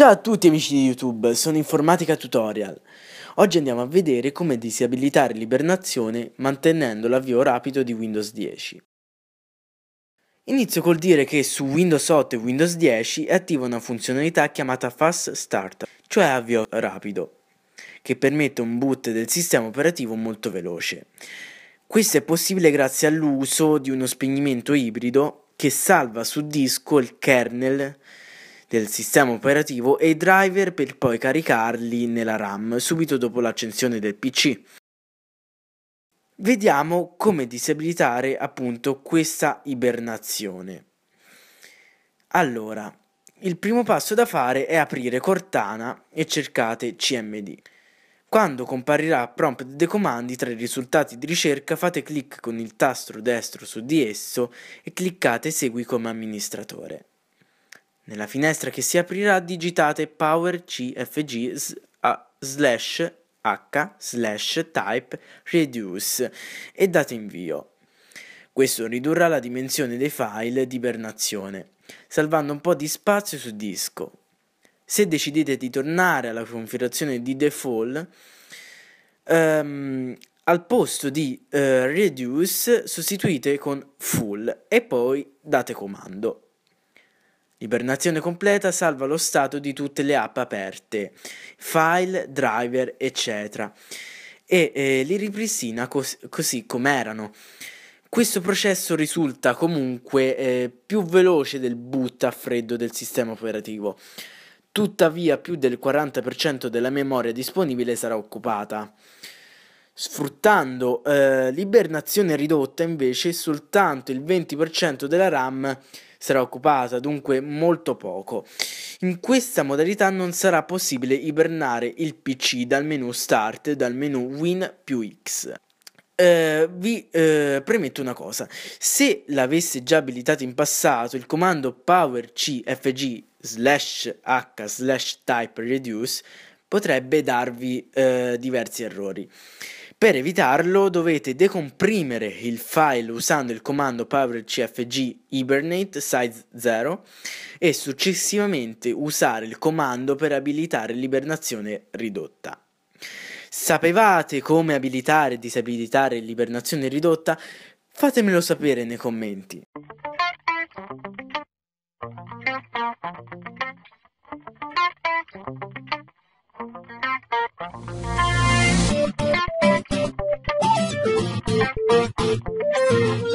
Ciao a tutti amici di YouTube, sono Informatica Tutorial. Oggi andiamo a vedere come disabilitare l'ibernazione mantenendo l'avvio rapido di Windows 10. Inizio col dire che su Windows 8 e Windows 10 è attiva una funzionalità chiamata Fast Start, cioè avvio rapido, che permette un boot del sistema operativo molto veloce. Questo è possibile grazie all'uso di uno spegnimento ibrido che salva su disco il kernel del sistema operativo e i driver per poi caricarli nella RAM subito dopo l'accensione del PC. Vediamo come disabilitare appunto questa ibernazione. Allora, il primo passo da fare è aprire Cortana e cercate CMD. Quando comparirà prompt dei comandi tra i risultati di ricerca fate clic con il tasto destro su di esso e cliccate Segui come amministratore. Nella finestra che si aprirà digitate PowerCFG slash h slash type reduce e date invio. Questo ridurrà la dimensione dei file di ibernazione, salvando un po' di spazio su disco. Se decidete di tornare alla configurazione di default, um, al posto di uh, reduce sostituite con full e poi date comando. Ibernazione completa salva lo stato di tutte le app aperte, file, driver, eccetera, e eh, li ripristina cos- così com'erano. Questo processo risulta comunque eh, più veloce del boot a freddo del sistema operativo. Tuttavia più del 40% della memoria disponibile sarà occupata sfruttando eh, l'ibernazione ridotta invece soltanto il 20% della RAM sarà occupata, dunque molto poco. In questa modalità non sarà possibile ibernare il PC dal menu Start e dal menu Win più X. Eh, vi eh, premetto una cosa, se l'avesse già abilitato in passato il comando powercfg slash h slash type reduce potrebbe darvi eh, diversi errori. Per evitarlo dovete decomprimere il file usando il comando powercfg hibernate size 0 e successivamente usare il comando per abilitare l'ibernazione ridotta. Sapevate come abilitare e disabilitare l'ibernazione ridotta? Fatemelo sapere nei commenti. Thank you.